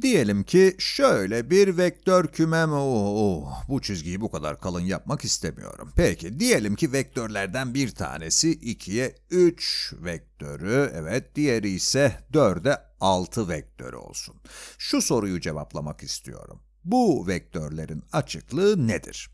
Diyelim ki şöyle bir vektör kümem, ooo oh, oh, bu çizgiyi bu kadar kalın yapmak istemiyorum. Peki diyelim ki vektörlerden bir tanesi 2'ye 3 vektörü, evet diğeri ise 4'e 6 vektörü olsun. Şu soruyu cevaplamak istiyorum. Bu vektörlerin açıklığı nedir?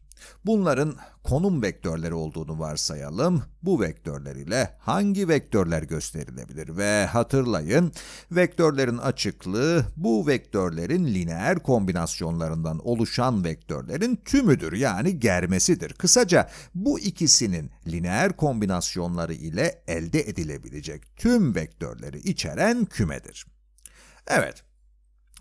Bunların konum vektörleri olduğunu varsayalım. Bu vektörler ile hangi vektörler gösterilebilir? Ve hatırlayın, vektörlerin açıklığı bu vektörlerin lineer kombinasyonlarından oluşan vektörlerin tümüdür yani germesidir. Kısaca bu ikisinin lineer kombinasyonları ile elde edilebilecek tüm vektörleri içeren kümedir. Evet,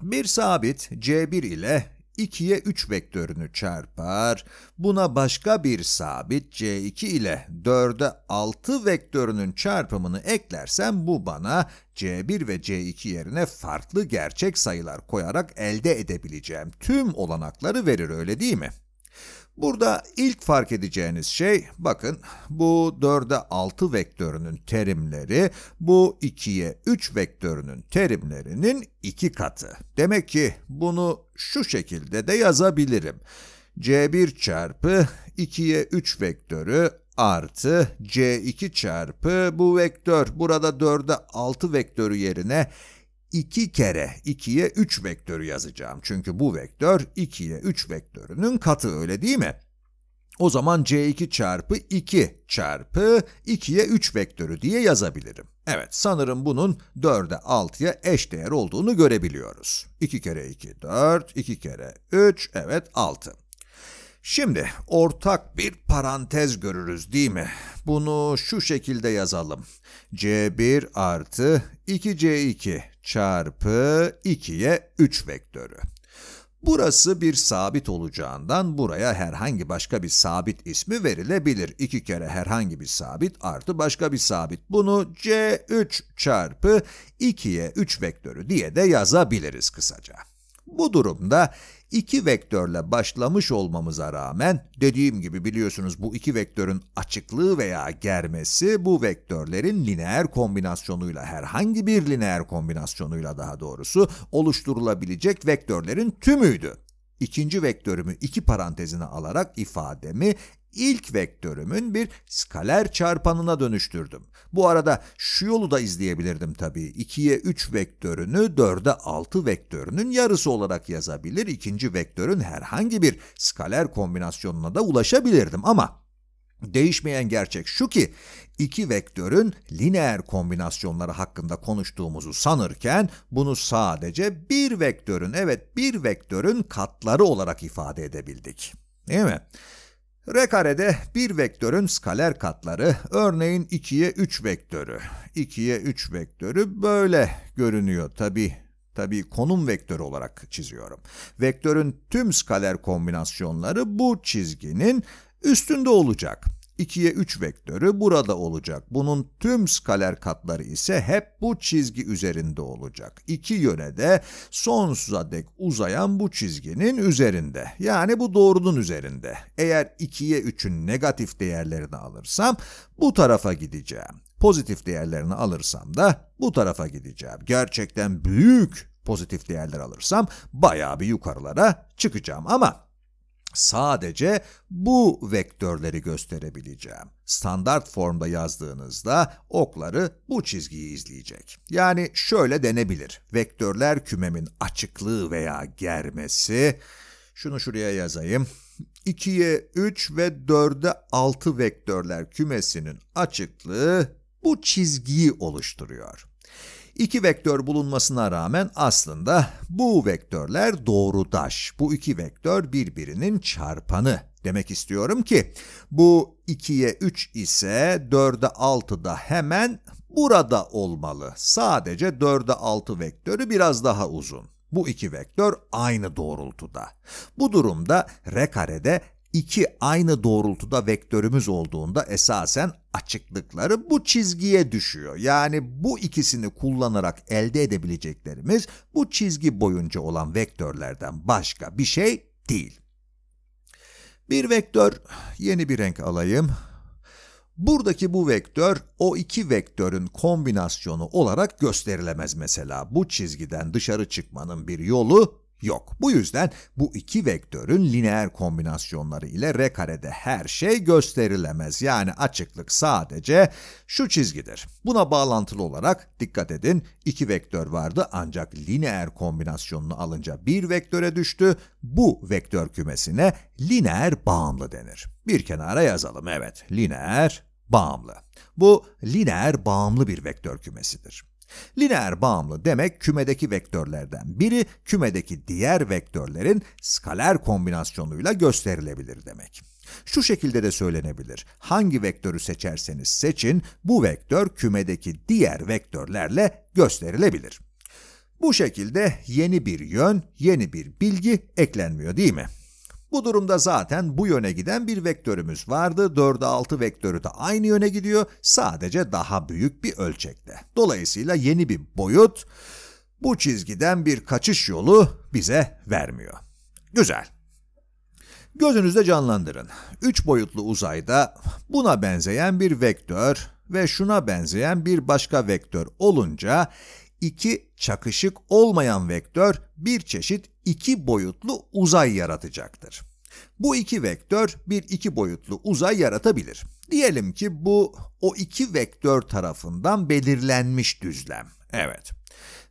bir sabit C1 ile 2'ye 3 vektörünü çarpar, buna başka bir sabit c2 ile 4'e 6 vektörünün çarpımını eklersem bu bana c1 ve c2 yerine farklı gerçek sayılar koyarak elde edebileceğim tüm olanakları verir öyle değil mi? Burada ilk fark edeceğiniz şey, bakın bu 4'e 6 vektörünün terimleri, bu 2'ye 3 vektörünün terimlerinin 2 katı. Demek ki bunu şu şekilde de yazabilirim. C1 çarpı 2'ye 3 vektörü artı C2 çarpı bu vektör, burada 4'e 6 vektörü yerine 2 kere 2'ye 3 vektörü yazacağım. Çünkü bu vektör 2'ye 3 vektörünün katı öyle değil mi? O zaman c2 çarpı 2 çarpı 2'ye 3 vektörü diye yazabilirim. Evet, sanırım bunun 4'e 6'ya eş değer olduğunu görebiliyoruz. 2 kere 2, 4, 2 kere 3, evet 6. Şimdi ortak bir parantez görürüz değil mi? Bunu şu şekilde yazalım. C1 artı 2C2 çarpı 2'ye 3 vektörü. Burası bir sabit olacağından buraya herhangi başka bir sabit ismi verilebilir. 2 kere herhangi bir sabit artı başka bir sabit. Bunu C3 çarpı 2'ye 3 vektörü diye de yazabiliriz kısaca. Bu durumda iki vektörle başlamış olmamıza rağmen dediğim gibi biliyorsunuz bu iki vektörün açıklığı veya germesi bu vektörlerin lineer kombinasyonuyla herhangi bir lineer kombinasyonuyla daha doğrusu oluşturulabilecek vektörlerin tümüydü. İkinci vektörümü iki parantezine alarak ifademi ilk vektörümün bir skaler çarpanına dönüştürdüm. Bu arada şu yolu da izleyebilirdim tabii. 2'ye 3 vektörünü 4'e 6 vektörünün yarısı olarak yazabilir. ikinci vektörün herhangi bir skaler kombinasyonuna da ulaşabilirdim ama Değişmeyen gerçek şu ki iki vektörün lineer kombinasyonları hakkında konuştuğumuzu sanırken bunu sadece bir vektörün evet bir vektörün katları olarak ifade edebildik. Değil mi? Rekarede bir vektörün skaler katları örneğin 2'ye 3 vektörü. 2'ye 3 vektörü böyle görünüyor tabi. Tabi konum vektörü olarak çiziyorum. Vektörün tüm skaler kombinasyonları bu çizginin üstünde olacak. 2'ye 3 vektörü burada olacak. Bunun tüm skaler katları ise hep bu çizgi üzerinde olacak. İki yöne de sonsuza dek uzayan bu çizginin üzerinde. Yani bu doğrunun üzerinde. Eğer 2'ye 3'ün negatif değerlerini alırsam bu tarafa gideceğim. Pozitif değerlerini alırsam da bu tarafa gideceğim. Gerçekten büyük pozitif değerler alırsam bayağı bir yukarılara çıkacağım ama Sadece bu vektörleri gösterebileceğim. Standart formda yazdığınızda okları bu çizgiyi izleyecek. Yani şöyle denebilir. Vektörler kümemin açıklığı veya germesi. Şunu şuraya yazayım. 2'ye 3 ve 4'e 6 vektörler kümesinin açıklığı bu çizgiyi oluşturuyor. İki vektör bulunmasına rağmen aslında bu vektörler doğrudaş. Bu iki vektör birbirinin çarpanı. Demek istiyorum ki bu 2'ye 3 ise 4'e 6 da hemen burada olmalı. Sadece 4'e 6 vektörü biraz daha uzun. Bu iki vektör aynı doğrultuda. Bu durumda R karede iki aynı doğrultuda vektörümüz olduğunda esasen açıklıkları bu çizgiye düşüyor. Yani bu ikisini kullanarak elde edebileceklerimiz bu çizgi boyunca olan vektörlerden başka bir şey değil. Bir vektör, yeni bir renk alayım. Buradaki bu vektör o iki vektörün kombinasyonu olarak gösterilemez mesela. Bu çizgiden dışarı çıkmanın bir yolu yok. Bu yüzden bu iki vektörün lineer kombinasyonları ile R karede her şey gösterilemez. Yani açıklık sadece şu çizgidir. Buna bağlantılı olarak dikkat edin iki vektör vardı ancak lineer kombinasyonunu alınca bir vektöre düştü. Bu vektör kümesine lineer bağımlı denir. Bir kenara yazalım evet lineer bağımlı. Bu lineer bağımlı bir vektör kümesidir. Lineer bağımlı demek kümedeki vektörlerden biri kümedeki diğer vektörlerin skaler kombinasyonuyla gösterilebilir demek. Şu şekilde de söylenebilir. Hangi vektörü seçerseniz seçin, bu vektör kümedeki diğer vektörlerle gösterilebilir. Bu şekilde yeni bir yön, yeni bir bilgi eklenmiyor değil mi? Bu durumda zaten bu yöne giden bir vektörümüz vardı. 4'e 6 vektörü de aynı yöne gidiyor. Sadece daha büyük bir ölçekte. Dolayısıyla yeni bir boyut bu çizgiden bir kaçış yolu bize vermiyor. Güzel. Gözünüzde canlandırın. Üç boyutlu uzayda buna benzeyen bir vektör ve şuna benzeyen bir başka vektör olunca iki çakışık olmayan vektör bir çeşit iki boyutlu uzay yaratacaktır. Bu iki vektör bir iki boyutlu uzay yaratabilir. Diyelim ki bu o iki vektör tarafından belirlenmiş düzlem. Evet.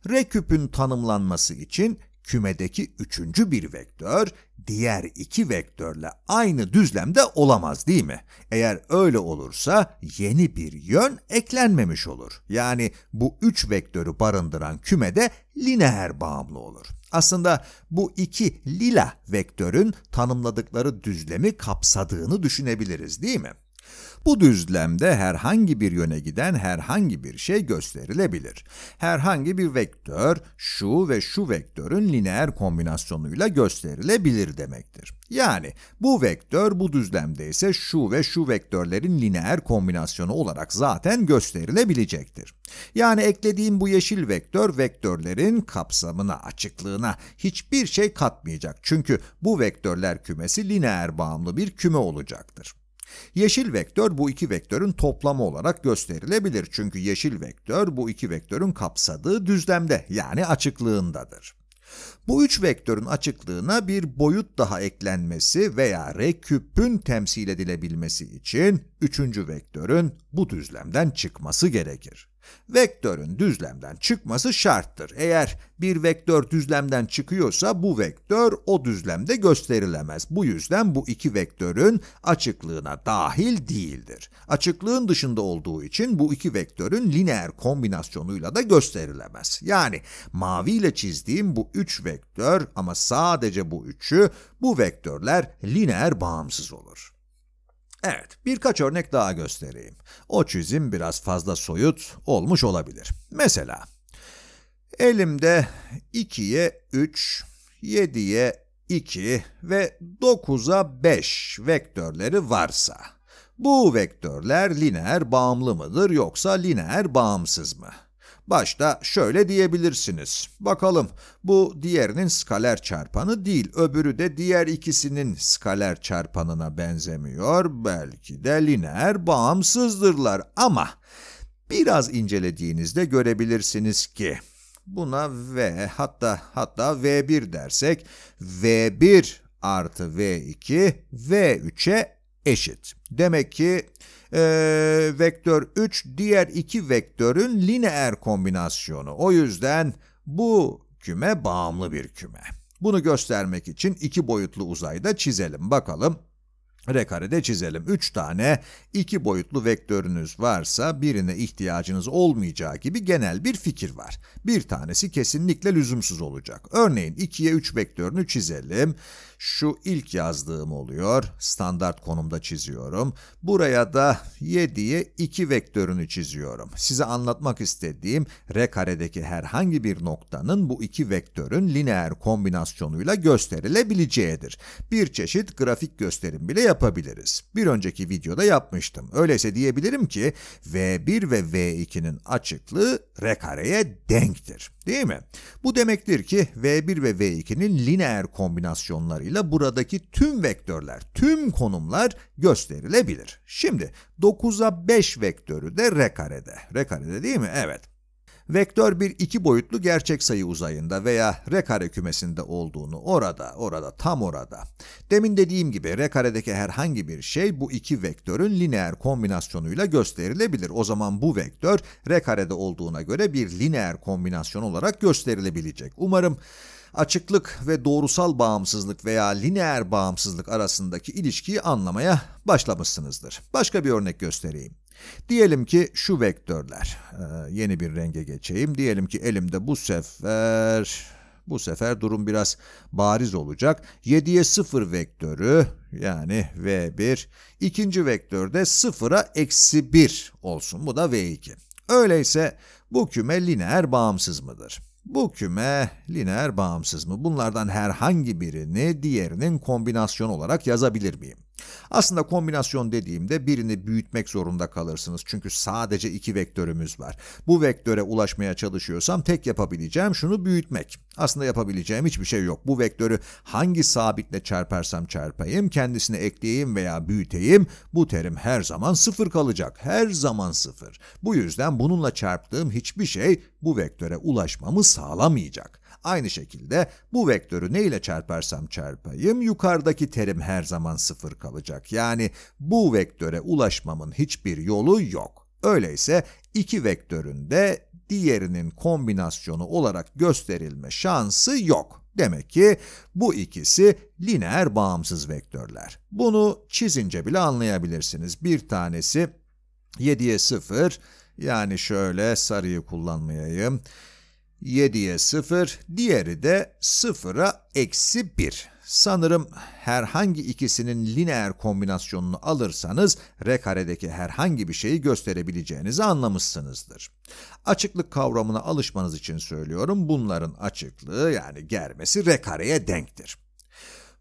R küpün tanımlanması için kümedeki üçüncü bir vektör diğer iki vektörle aynı düzlemde olamaz değil mi? Eğer öyle olursa yeni bir yön eklenmemiş olur. Yani bu üç vektörü barındıran kümede lineer bağımlı olur. Aslında bu iki lila vektörün tanımladıkları düzlemi kapsadığını düşünebiliriz değil mi? Bu düzlemde herhangi bir yöne giden herhangi bir şey gösterilebilir. Herhangi bir vektör şu ve şu vektörün lineer kombinasyonuyla gösterilebilir demektir. Yani bu vektör bu düzlemde ise şu ve şu vektörlerin lineer kombinasyonu olarak zaten gösterilebilecektir. Yani eklediğim bu yeşil vektör vektörlerin kapsamına, açıklığına hiçbir şey katmayacak. Çünkü bu vektörler kümesi lineer bağımlı bir küme olacaktır. Yeşil vektör bu iki vektörün toplamı olarak gösterilebilir çünkü yeşil vektör bu iki vektörün kapsadığı düzlemde yani açıklığındadır. Bu üç vektörün açıklığına bir boyut daha eklenmesi veya R küpün temsil edilebilmesi için üçüncü vektörün bu düzlemden çıkması gerekir. Vektörün düzlemden çıkması şarttır. Eğer bir vektör düzlemden çıkıyorsa bu vektör o düzlemde gösterilemez. Bu yüzden bu iki vektörün açıklığına dahil değildir. Açıklığın dışında olduğu için bu iki vektörün lineer kombinasyonuyla da gösterilemez. Yani mavi ile çizdiğim bu üç vektör ama sadece bu üçü bu vektörler lineer bağımsız olur. Evet, birkaç örnek daha göstereyim. O çizim biraz fazla soyut olmuş olabilir. Mesela, elimde 2'ye 3, 7'ye 2 ve 9'a 5 vektörleri varsa, bu vektörler lineer bağımlı mıdır yoksa lineer bağımsız mı? Başta şöyle diyebilirsiniz. Bakalım bu diğerinin skaler çarpanı değil, öbürü de diğer ikisinin skaler çarpanına benzemiyor. Belki de lineer bağımsızdırlar ama biraz incelediğinizde görebilirsiniz ki buna V hatta hatta V1 dersek V1 artı V2 V3'e eşit. Demek ki e, vektör 3 diğer iki vektörün lineer kombinasyonu. O yüzden bu küme bağımlı bir küme. Bunu göstermek için iki boyutlu uzayda çizelim bakalım. Rekarede çizelim. 3 tane iki boyutlu vektörünüz varsa birine ihtiyacınız olmayacağı gibi genel bir fikir var. Bir tanesi kesinlikle lüzumsuz olacak. Örneğin 2'ye 3 vektörünü çizelim. Şu ilk yazdığım oluyor. Standart konumda çiziyorum. Buraya da y diye 2 vektörünü çiziyorum. Size anlatmak istediğim r karedeki herhangi bir noktanın bu iki vektörün lineer kombinasyonuyla gösterilebileceğidir. Bir çeşit grafik gösterim bile yapabiliriz. Bir önceki videoda yapmıştım. Öyleyse diyebilirim ki v1 ve v2'nin açıklığı r kareye denktir. Değil mi? Bu demektir ki v1 ve v2'nin lineer kombinasyonları yardımıyla buradaki tüm vektörler, tüm konumlar gösterilebilir. Şimdi 9'a 5 vektörü de r karede. R karede değil mi? Evet. Vektör bir iki boyutlu gerçek sayı uzayında veya r kare kümesinde olduğunu orada, orada, tam orada. Demin dediğim gibi r karedeki herhangi bir şey bu iki vektörün lineer kombinasyonuyla gösterilebilir. O zaman bu vektör r karede olduğuna göre bir lineer kombinasyon olarak gösterilebilecek. Umarım açıklık ve doğrusal bağımsızlık veya lineer bağımsızlık arasındaki ilişkiyi anlamaya başlamışsınızdır. Başka bir örnek göstereyim. Diyelim ki şu vektörler, ee, yeni bir renge geçeyim. Diyelim ki elimde bu sefer, bu sefer durum biraz bariz olacak. 7'ye 0 vektörü yani V1, ikinci vektörde 0'a eksi 1 olsun. Bu da V2. Öyleyse bu küme lineer bağımsız mıdır? Bu küme lineer bağımsız mı? Bunlardan herhangi birini diğerinin kombinasyonu olarak yazabilir miyim? Aslında kombinasyon dediğimde birini büyütmek zorunda kalırsınız. Çünkü sadece iki vektörümüz var. Bu vektöre ulaşmaya çalışıyorsam tek yapabileceğim şunu büyütmek. Aslında yapabileceğim hiçbir şey yok. Bu vektörü hangi sabitle çarparsam çarpayım, kendisini ekleyeyim veya büyüteyim, bu terim her zaman sıfır kalacak. Her zaman sıfır. Bu yüzden bununla çarptığım hiçbir şey bu vektöre ulaşmamı sağlamayacak. Aynı şekilde bu vektörü ne ile çarparsam çarpayım yukarıdaki terim her zaman sıfır kalacak. Yani bu vektöre ulaşmamın hiçbir yolu yok. Öyleyse iki vektörün de diğerinin kombinasyonu olarak gösterilme şansı yok. Demek ki bu ikisi lineer bağımsız vektörler. Bunu çizince bile anlayabilirsiniz. Bir tanesi 7'ye 0 yani şöyle sarıyı kullanmayayım. 7'ye 0, diğeri de 0'a eksi 1. Sanırım herhangi ikisinin lineer kombinasyonunu alırsanız r karedeki herhangi bir şeyi gösterebileceğinizi anlamışsınızdır. Açıklık kavramına alışmanız için söylüyorum bunların açıklığı yani germesi r kareye denktir.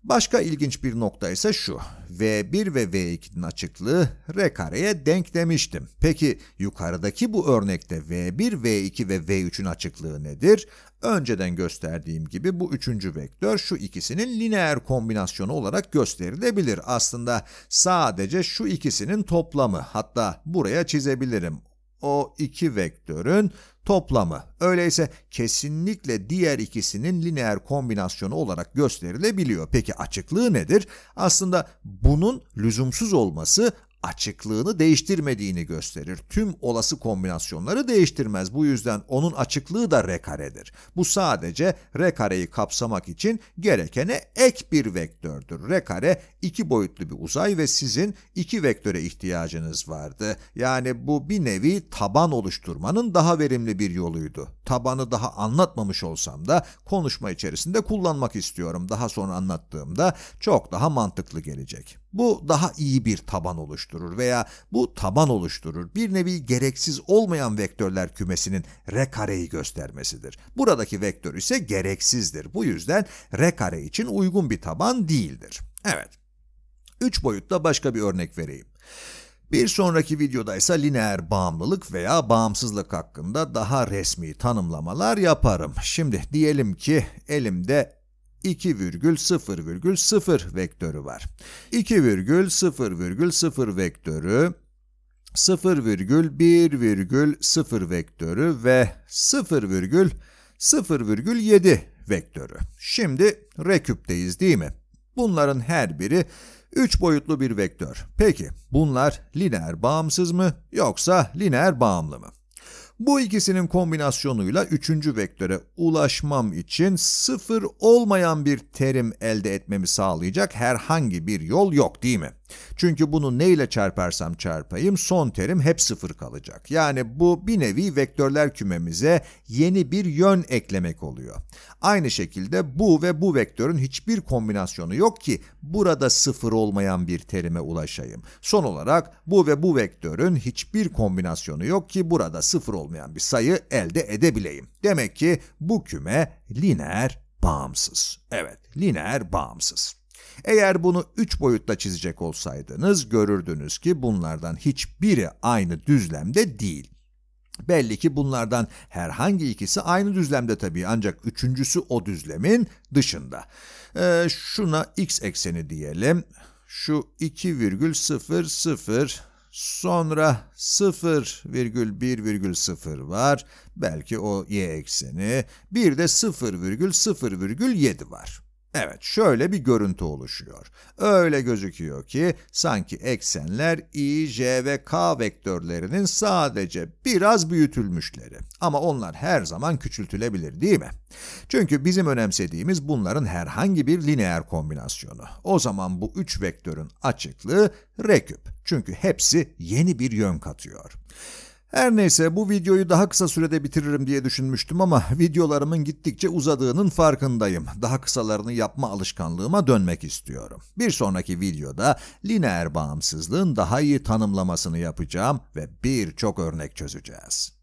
Başka ilginç bir nokta ise şu. V1 ve V2'nin açıklığı R kareye denk demiştim. Peki yukarıdaki bu örnekte V1, V2 ve V3'ün açıklığı nedir? Önceden gösterdiğim gibi bu üçüncü vektör şu ikisinin lineer kombinasyonu olarak gösterilebilir. Aslında sadece şu ikisinin toplamı hatta buraya çizebilirim o iki vektörün toplamı. Öyleyse kesinlikle diğer ikisinin lineer kombinasyonu olarak gösterilebiliyor. Peki açıklığı nedir? Aslında bunun lüzumsuz olması açıklığını değiştirmediğini gösterir. Tüm olası kombinasyonları değiştirmez. Bu yüzden onun açıklığı da r karedir. Bu sadece r kareyi kapsamak için gerekene ek bir vektördür. R kare iki boyutlu bir uzay ve sizin iki vektöre ihtiyacınız vardı. Yani bu bir nevi taban oluşturmanın daha verimli bir yoluydu. Tabanı daha anlatmamış olsam da konuşma içerisinde kullanmak istiyorum. Daha sonra anlattığımda çok daha mantıklı gelecek. Bu daha iyi bir taban oluşturur veya bu taban oluşturur bir nevi gereksiz olmayan vektörler kümesinin R kareyi göstermesidir. Buradaki vektör ise gereksizdir. Bu yüzden R kare için uygun bir taban değildir. Evet. 3 boyutta başka bir örnek vereyim. Bir sonraki videoda ise lineer bağımlılık veya bağımsızlık hakkında daha resmi tanımlamalar yaparım. Şimdi diyelim ki elimde 2,0,0 vektörü var. 2,0,0 vektörü 0,1,0 vektörü ve 0,0,7 vektörü. Şimdi reküpteyiz değil mi? Bunların her biri 3 boyutlu bir vektör. Peki bunlar lineer bağımsız mı yoksa lineer bağımlı mı? Bu ikisinin kombinasyonuyla üçüncü vektöre ulaşmam için sıfır olmayan bir terim elde etmemi sağlayacak herhangi bir yol yok değil mi? Çünkü bunu neyle çarparsam çarpayım son terim hep sıfır kalacak. Yani bu bir nevi vektörler kümemize yeni bir yön eklemek oluyor. Aynı şekilde bu ve bu vektörün hiçbir kombinasyonu yok ki burada sıfır olmayan bir terime ulaşayım. Son olarak bu ve bu vektörün hiçbir kombinasyonu yok ki burada sıfır olmayan bir sayı elde edebileyim. Demek ki bu küme lineer bağımsız. Evet, lineer bağımsız. Eğer bunu 3 boyutta çizecek olsaydınız görürdünüz ki bunlardan hiçbiri aynı düzlemde değil. Belli ki bunlardan herhangi ikisi aynı düzlemde tabii ancak üçüncüsü o düzlemin dışında. Ee, şuna x ekseni diyelim. Şu 2,00 sonra 0,1,0 var. Belki o y ekseni. Bir de 0,0,7 var. Evet, şöyle bir görüntü oluşuyor. Öyle gözüküyor ki sanki eksenler i, j ve k vektörlerinin sadece biraz büyütülmüşleri. Ama onlar her zaman küçültülebilir değil mi? Çünkü bizim önemsediğimiz bunların herhangi bir lineer kombinasyonu. O zaman bu üç vektörün açıklığı reküp. Çünkü hepsi yeni bir yön katıyor. Her neyse bu videoyu daha kısa sürede bitiririm diye düşünmüştüm ama videolarımın gittikçe uzadığının farkındayım. Daha kısalarını yapma alışkanlığıma dönmek istiyorum. Bir sonraki videoda lineer bağımsızlığın daha iyi tanımlamasını yapacağım ve birçok örnek çözeceğiz.